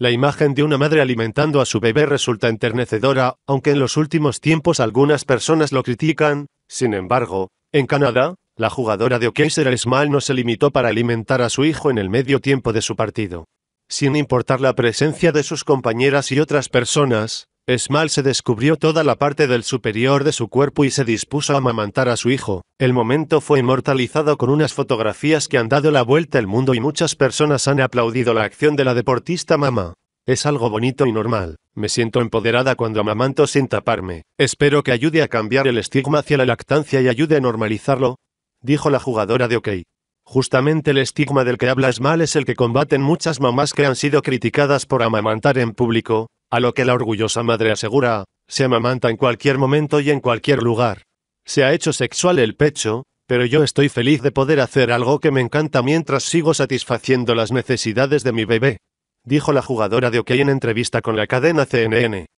La imagen de una madre alimentando a su bebé resulta enternecedora, aunque en los últimos tiempos algunas personas lo critican. Sin embargo, en Canadá, la jugadora de Sarah Small no se limitó para alimentar a su hijo en el medio tiempo de su partido. Sin importar la presencia de sus compañeras y otras personas, Esmal se descubrió toda la parte del superior de su cuerpo y se dispuso a amamantar a su hijo. El momento fue inmortalizado con unas fotografías que han dado la vuelta al mundo y muchas personas han aplaudido la acción de la deportista mamá. Es algo bonito y normal. Me siento empoderada cuando amamanto sin taparme. Espero que ayude a cambiar el estigma hacia la lactancia y ayude a normalizarlo, dijo la jugadora de OK. Justamente el estigma del que hablas mal es el que combaten muchas mamás que han sido criticadas por amamantar en público, a lo que la orgullosa madre asegura, se amamanta en cualquier momento y en cualquier lugar. Se ha hecho sexual el pecho, pero yo estoy feliz de poder hacer algo que me encanta mientras sigo satisfaciendo las necesidades de mi bebé. Dijo la jugadora de OK en entrevista con la cadena CNN.